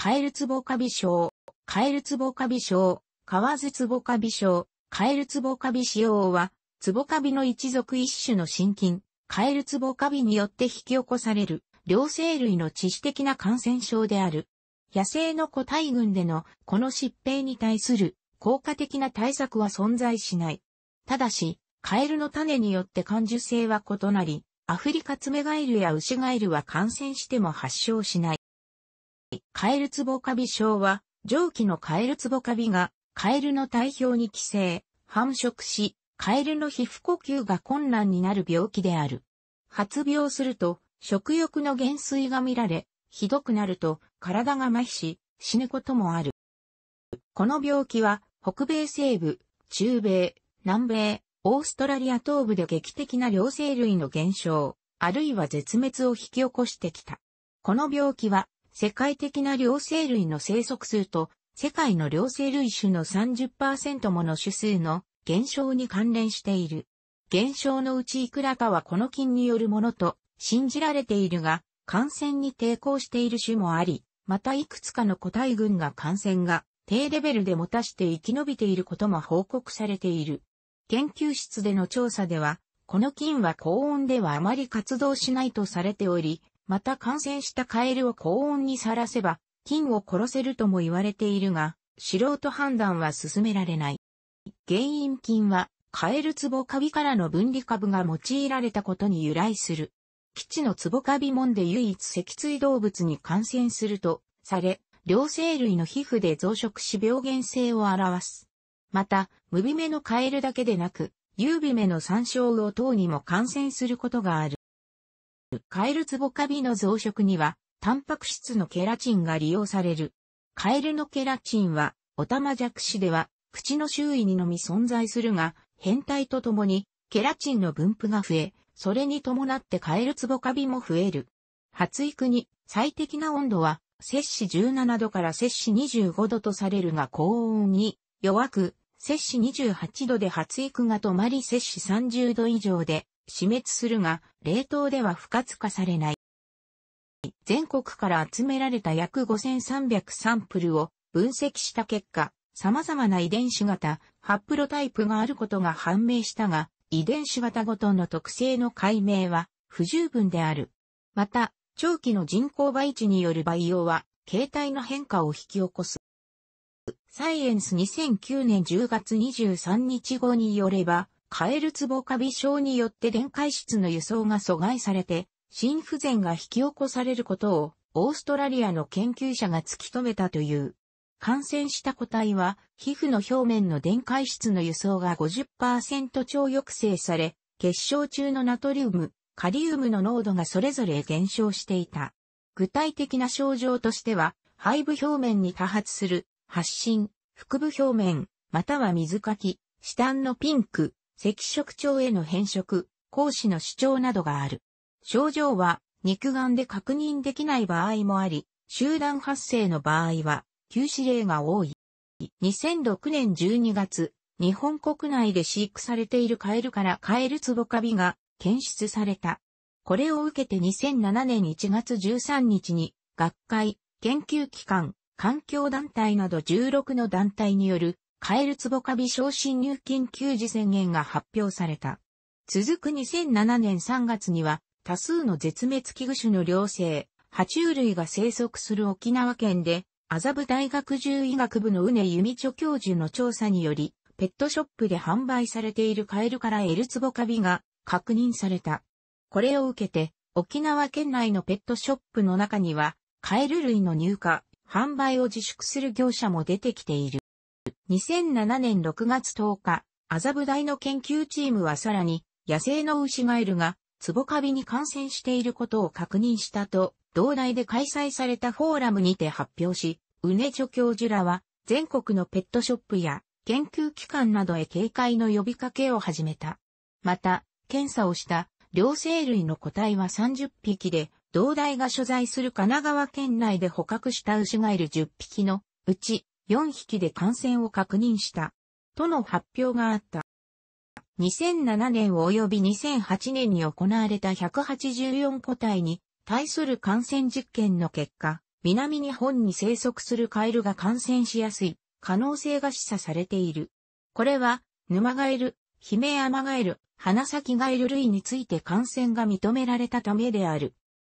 カエルツボカビ症、カエルツボカビ症、ワズツボカビ症、カエルツボカビ使用は、ツボカビの一族一種の心筋、カエルツボカビによって引き起こされる、両生類の致死的な感染症である。野生の個体群でのこの疾病に対する効果的な対策は存在しない。ただし、カエルの種によって感受性は異なり、アフリカツメガエルやウシガエルは感染しても発症しない。カエルツボカビ症は、上記のカエルツボカビが、カエルの体表に寄生、繁殖し、カエルの皮膚呼吸が困難になる病気である。発病すると、食欲の減衰が見られ、ひどくなると、体が麻痺し、死ぬこともある。この病気は、北米西部、中米、南米、オーストラリア東部で劇的な両生類の減少、あるいは絶滅を引き起こしてきた。この病気は世界的な両生類の生息数と、世界の両生類種の30%もの種数の減少に関連している。減少のうちいくらかはこの菌によるものと信じられているが、感染に抵抗している種もあり、またいくつかの個体群が感染が低レベルで持たして生き延びていることも報告されている。研究室での調査では、この菌は高温ではあまり活動しないとされており、また感染したカエルを高温にさらせば、菌を殺せるとも言われているが、素人判断は進められない。原因菌は、カエルツボカビからの分離株が用いられたことに由来する。基地のツボカビ門で唯一脊椎動物に感染すると、され、両生類の皮膚で増殖し病原性を表す。また、ムビメのカエルだけでなく、ユービメの山椒魚等にも感染することがある。カエルツボカビの増殖には、タンパク質のケラチンが利用される。カエルのケラチンは、オタマジャクシでは、口の周囲にのみ存在するが、変態とともに、ケラチンの分布が増え、それに伴ってカエルツボカビも増える。発育に最適な温度は、摂氏17度から摂氏25度とされるが高温に弱く、摂氏28度で発育が止まり摂氏30度以上で死滅するが、冷凍では不活化されない。全国から集められた約5300サンプルを分析した結果、様々な遺伝子型、ハプロタイプがあることが判明したが、遺伝子型ごとの特性の解明は不十分である。また、長期の人工培地による培養は、形態の変化を引き起こす。サイエンス2009年10月23日号によれば、カエルツボカビ症によって電解質の輸送が阻害されて、心不全が引き起こされることを、オーストラリアの研究者が突き止めたという。感染した個体は、皮膚の表面の電解質の輸送が50%超抑制され、結晶中のナトリウム、カリウムの濃度がそれぞれ減少していた。具体的な症状としては、背部表面に多発する、発疹、腹部表面、または水かき、下のピンク、赤色腸への変色、講師の主張などがある。症状は肉眼で確認できない場合もあり、集団発生の場合は休止例が多い。2006年12月、日本国内で飼育されているカエルからカエルツボカビが検出された。これを受けて2007年1月13日に学会、研究機関、環境団体など16の団体によるカエルツボカビ昇侵入金給時宣言が発表された。続く2007年3月には、多数の絶滅危惧種の両生、爬虫類が生息する沖縄県で、麻布大学獣医学部の宇根由美著教授の調査により、ペットショップで販売されているカエルからエルツボカビが確認された。これを受けて、沖縄県内のペットショップの中には、カエル類の入荷、販売を自粛する業者も出てきている。2007年6月10日、麻布台の研究チームはさらに、野生のウシガエルが、ツボカビに感染していることを確認したと、同大で開催されたフォーラムにて発表し、うねちょ教授らは、全国のペットショップや、研究機関などへ警戒の呼びかけを始めた。また、検査をした両生類の個体は30匹で、同大が所在する神奈川県内で捕獲した牛ガエル10匹のうち4匹で感染を確認した、との発表があった。2007年及び2008年に行われた184個体に対する感染実験の結果、南日本に生息するカエルが感染しやすい可能性が示唆されている。これは、沼ガエル、ヒメアマガエル、花咲ガエル類について感染が認められたためである。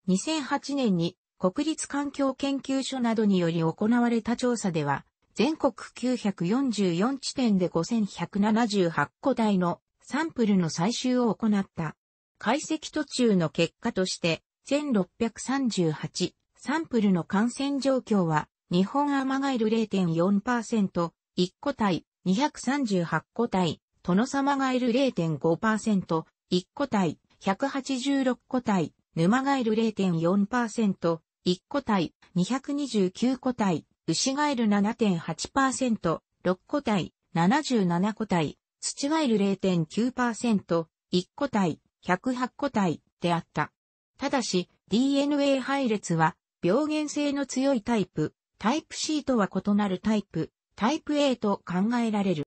2008年に国立環境研究所などにより行われた調査では、全国944地点で5178個体のサンプルの採集を行った。解析途中の結果として、1638サンプルの感染状況は、日本アマガエル0.4%、1個体238個体、トノサマガエル0.5%、1個体186個体、沼ガエル0.4%、1個体229個体、牛ガエル7.8%、6個体、77個体、土ガエル0.9%、1個体、108個体であった。ただし、DNA 配列は、病原性の強いタイプ、タイプ C とは異なるタイプ、タイプ A と考えられる。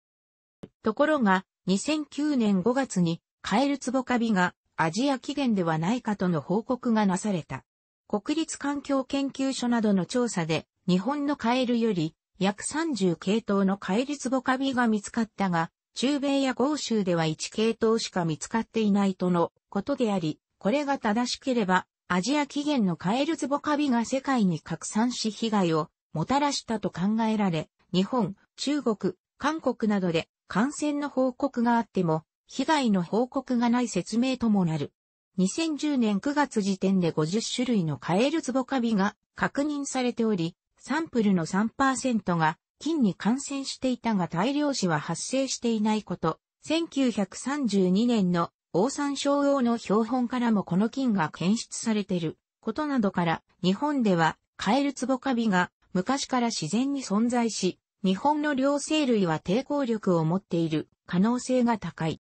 ところが、2009年5月に、カエルツボカビがアジア起源ではないかとの報告がなされた。国立環境研究所などの調査で、日本のカエルより約30系統のカエルツボカビが見つかったが、中米や豪州では1系統しか見つかっていないとのことであり、これが正しければ、アジア起源のカエルツボカビが世界に拡散し被害をもたらしたと考えられ、日本、中国、韓国などで感染の報告があっても、被害の報告がない説明ともなる。2010年9月時点で50種類のカエルツボカビが確認されており、サンプルの3%が菌に感染していたが大量死は発生していないこと、1932年のオオサンショウウの標本からもこの菌が検出されていることなどから、日本ではカエルツボカビが昔から自然に存在し、日本の両生類は抵抗力を持っている可能性が高い。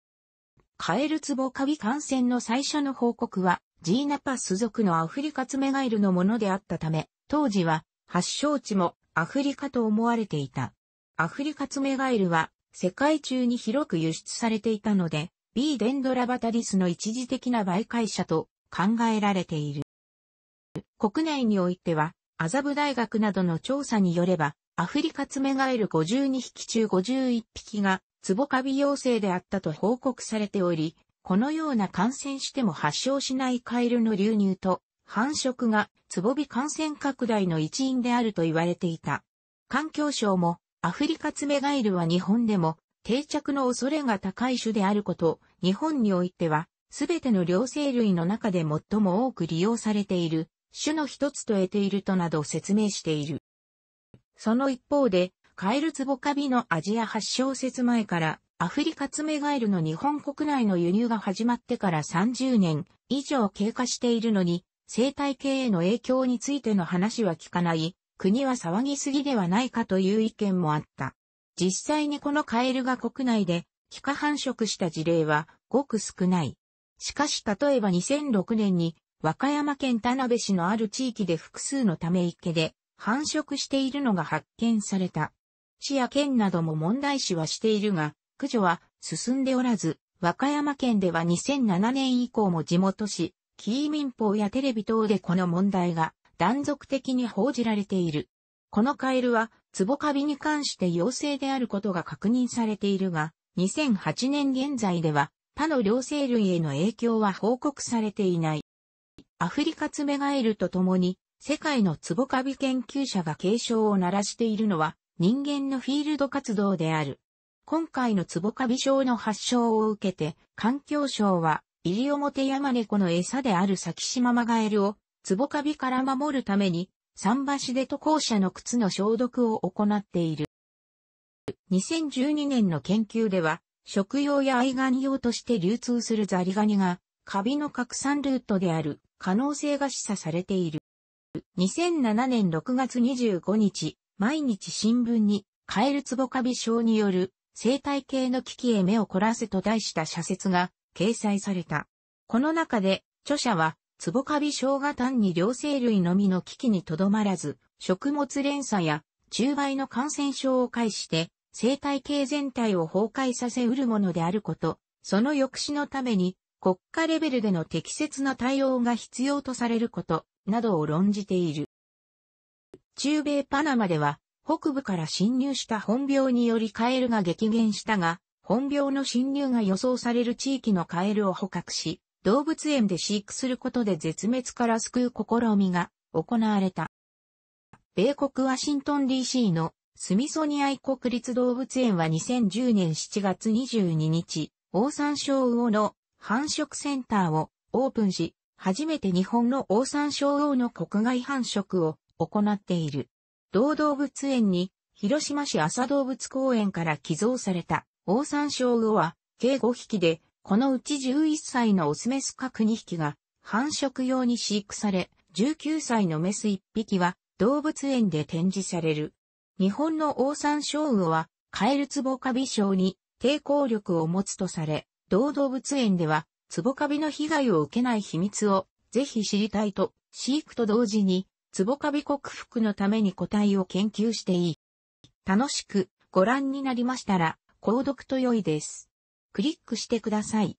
カエルツボカビ感染の最初の報告は、ジーナパス属のアフリカツメガエルのものであったため、当時は発祥地もアフリカと思われていた。アフリカツメガエルは世界中に広く輸出されていたので、B デンドラバタリスの一時的な媒介者と考えられている。国内においては、麻布大学などの調査によれば、アフリカツメガエル52匹中51匹が、ツボカビ陽性であったと報告されており、このような感染しても発症しないカエルの流入と繁殖がつぼび感染拡大の一因であると言われていた。環境省もアフリカツメガエルは日本でも定着の恐れが高い種であること、日本においてはすべての両生類の中で最も多く利用されている種の一つと得ているとなど説明している。その一方で、カエルツボカビのアジア発祥説前からアフリカツメガエルの日本国内の輸入が始まってから30年以上経過しているのに、生態系への影響についての話は聞かない、国は騒ぎすぎではないかという意見もあった。実際にこのカエルが国内で、気化繁殖した事例は、ごく少ない。しかし例えば2006年に、和歌山県田辺市のある地域で複数のため池で、繁殖しているのが発見された。市や県なども問題視はしているが、駆除は進んでおらず、和歌山県では2007年以降も地元市、キー民放やテレビ等でこの問題が断続的に報じられている。このカエルは、ツボカビに関して陽性であることが確認されているが、2008年現在では、他の両生類への影響は報告されていない。アフリカツメガエルと共に、世界のツボカビ研究者が警鐘を鳴らしているのは、人間のフィールド活動である。今回のツボカビ症の発症を受けて、環境省は、イリオモテヤマネコの餌であるサキシママガエルを、ツボカビから守るために、桟橋で渡航者の靴の消毒を行っている。2012年の研究では、食用や愛玩用として流通するザリガニが、カビの拡散ルートである可能性が示唆されている。2007年6月25日、毎日新聞に、カエルツボカビ症による生態系の危機へ目を凝らせと題した社説が掲載された。この中で、著者は、壺カビ症が単に両生類のみの危機にとどまらず、食物連鎖や中媒の感染症を介して、生態系全体を崩壊させうるものであること、その抑止のために、国家レベルでの適切な対応が必要とされること、などを論じている。中米パナマでは、北部から侵入した本病によりカエルが激減したが、本病の侵入が予想される地域のカエルを捕獲し、動物園で飼育することで絶滅から救う試みが行われた。米国ワシントン DC のスミソニアイ国立動物園は2010年7月22日、オオサンショウウオの繁殖センターをオープンし、初めて日本のオオサンショウウオの国外繁殖を行っている。同動物園に広島市朝動物公園から寄贈されたオオサンショウウオは、計5匹で、このうち11歳のオスメス各2匹が、繁殖用に飼育され、19歳のメス1匹は、動物園で展示される。日本のオオサンショウウオは、カエルツボカビ症に抵抗力を持つとされ、同動物園では、ツボカビの被害を受けない秘密を、ぜひ知りたいと、飼育と同時に、ツボカビ克服のために個体を研究していい。楽しくご覧になりましたら、購読と良いです。クリックしてください。